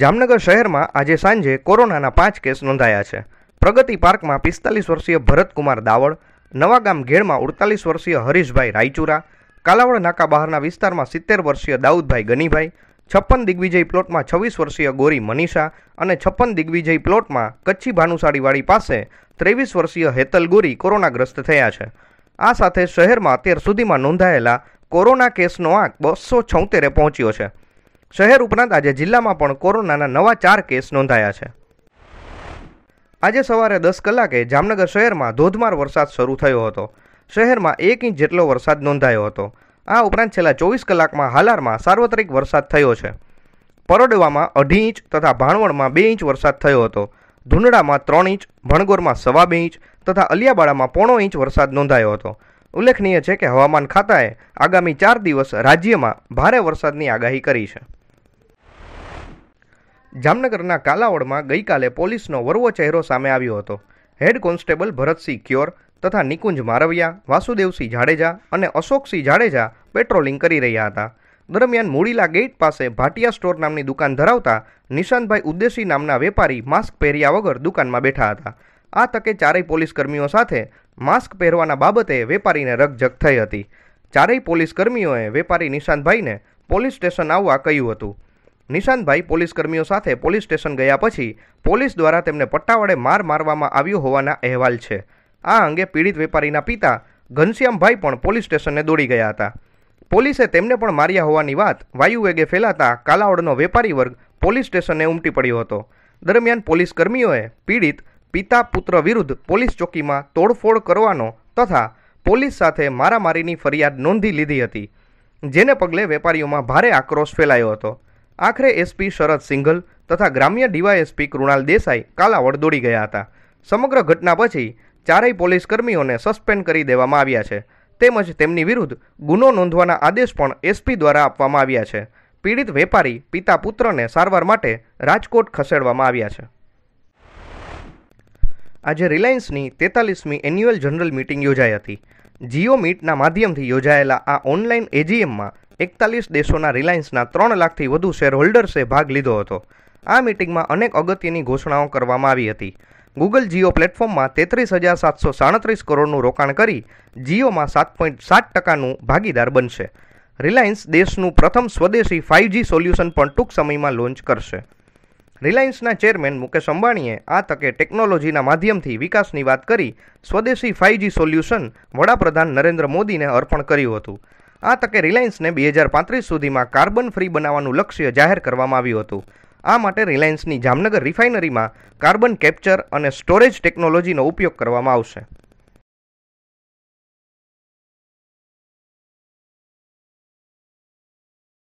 જામનગર શહેરમાં આજે સાંજે કોરોનાના પાંચ કેસ નોંધાયા છે પ્રગતિ પાર્કમાં પિસ્તાલીસ વર્ષીય ભરતકુમાર દાવળ નવાગામ ઘેડમાં ઉડતાલીસ વર્ષીય હરીશભાઈ રાયચુરા કાલાવડ નાકા બહારના વિસ્તારમાં સિત્તેર વર્ષીય દાઉદભાઈ ગનીભાઈ છપ્પન દિગ્વિજય પ્લોટમાં છવ્વીસ વર્ષીય ગોરી મનીષા અને છપ્પન દિગ્વિજય પ્લોટમાં કચ્છી ભાનુશાળીવાડી પાસે ત્રેવીસ વર્ષીય હેતલ ગોરી કોરોનાગ્રસ્ત થયા છે આ સાથે શહેરમાં અત્યાર સુધીમાં નોંધાયેલા કોરોના કેસનો આંક બસો છોતેરે પહોંચ્યો છે શહેર ઉપરાંત આજે જિલ્લામાં પણ કોરોનાના નવા ચાર કેસ નોંધાયા છે આજે સવારે દસ કલાકે જામનગર શહેરમાં ધોધમાર વરસાદ શરૂ થયો હતો શહેરમાં એક ઇંચ જેટલો વરસાદ નોંધાયો હતો આ ઉપરાંત છેલ્લા ચોવીસ કલાકમાં હાલારમાં સાર્વત્રિક વરસાદ થયો છે પરોડવામાં અઢી ઇંચ તથા ભાણવણમાં બે ઇંચ વરસાદ થયો હતો ધુંડડામાં ત્રણ ઇંચ ભણગોરમાં સવા બે ઇંચ તથા અલિયાબાડામાં પોણો ઇંચ વરસાદ નોંધાયો હતો ઉલ્લેખનીય છે કે હવામાન ખાતાએ આગામી ચાર દિવસ રાજ્યમાં ભારે વરસાદની આગાહી કરી છે જામનગરના કાલાવડમાં ગઈકાલે પોલીસનો વરવો ચહેરો સામે આવ્યો હતો હેડ કોન્સ્ટેબલ ભરતસિંહ ક્યોર તથા નિકુંજ મારવિયા વાસુદેવસિંહ જાડેજા અને અશોકસિંહ જાડેજા પેટ્રોલિંગ કરી રહ્યા હતા દરમિયાન મૂળીલા ગેટ પાસે ભાટિયા સ્ટોર નામની દુકાન ધરાવતા નિશાંતભાઈ ઉદ્દેશી નામના વેપારી માસ્ક પહેર્યા વગર દુકાનમાં બેઠા હતા આ તકે ચારેય પોલીસ કર્મીઓ સાથે માસ્ક પહેરવાના બાબતે વેપારીને રકઝક થઈ હતી ચારેય પોલીસ કર્મીઓએ વેપારી નિશાંતભાઈને પોલીસ સ્ટેશન આવવા કહ્યું હતું નિશાંતભાઈ પોલીસ કર્મીઓ સાથે પોલીસ સ્ટેશન ગયા પછી પોલીસ દ્વારા તેમને પટ્ટા વડે માર મારવામાં આવ્યો હોવાના અહેવાલ છે આ અંગે પીડિત વેપારીના પિતા ઘનશ્યામભાઈ પણ પોલીસ સ્ટેશને દોડી ગયા હતા પોલીસે તેમને પણ માર્યા હોવાની વાત વાયુવેગે ફેલાતા કાલાવડનો વેપારી વર્ગ પોલીસ સ્ટેશને ઉમટી પડ્યો હતો દરમિયાન પોલીસ કર્મીઓએ પીડિત પિતા પુત્ર વિરુદ્ધ પોલીસ ચોકીમાં તોડફોડ કરવાનો તથા પોલીસ સાથે મારામારીની ફરિયાદ નોંધી લીધી હતી જેને પગલે વેપારીઓમાં ભારે આક્રોશ ફેલાયો હતો આખરે એસપી શરદ સિંઘલ તથા ગ્રામ્ય ડીવાયએસપી કૃણાલ દેસાઈ કાલાવડ દોડી ગયા હતા સમગ્ર ઘટના પછી ચારેય પોલીસ કર્મીઓને સસ્પેન્ડ કરી દેવામાં આવ્યા છે તેમજ તેમની વિરુદ્ધ ગુનો નોંધવાના આદેશ પણ એસપી દ્વારા આપવામાં આવ્યા છે પીડિત વેપારી પિતા પુત્રને સારવાર માટે રાજકોટ ખસેડવામાં આવ્યા છે આજે રિલાયન્સની તેતાલીસમી એન્યુઅલ જનરલ મિટિંગ યોજાઈ હતી જીઓ મીટના માધ્યમથી યોજાયેલા આ ઓનલાઈન એજીએમમાં એકતાલીસ દેશોના રિલાયન્સના ત્રણ લાખથી વધુ શેરહોલ્ડર્સે ભાગ લીધો હતો આ મિટિંગમાં અનેક અગત્યની ઘોષણાઓ કરવામાં આવી હતી ગૂગલ જીઓ પ્લેટફોર્મમાં તેત્રીસ હજાર સાતસો સાડત્રીસ કરોડનું રોકાણ કરી જીઓમાં સાત પોઈન્ટ સાત ટકાનું ભાગીદાર બનશે રિલાયન્સ દેશનું પ્રથમ સ્વદેશી ફાઇવજી સોલ્યુશન પણ ટૂંક સમયમાં લોન્ચ કરશે રિલાયન્સના ચેરમેન મુકેશ અંબાણીએ આ તકે ટેકનોલોજીના માધ્યમથી વિકાસની વાત કરી સ્વદેશી ફાઇવજી સોલ્યુશન વડાપ્રધાન નરેન્દ્ર મોદીને અર્પણ કર્યું હતું આ તકે રિલાયન્સને બે હજાર પાંત્રીસ સુધીમાં કાર્બન ફ્રી બનાવવાનું લક્ષ્ય જાહેર કરવામાં આવ્યું હતું આ માટે રિલાયન્સની જામનગર રિફાઇનરીમાં કાર્બન કેપ્ચર અને સ્ટોરેજ ટેકનોલોજીનો ઉપયોગ કરવામાં આવશે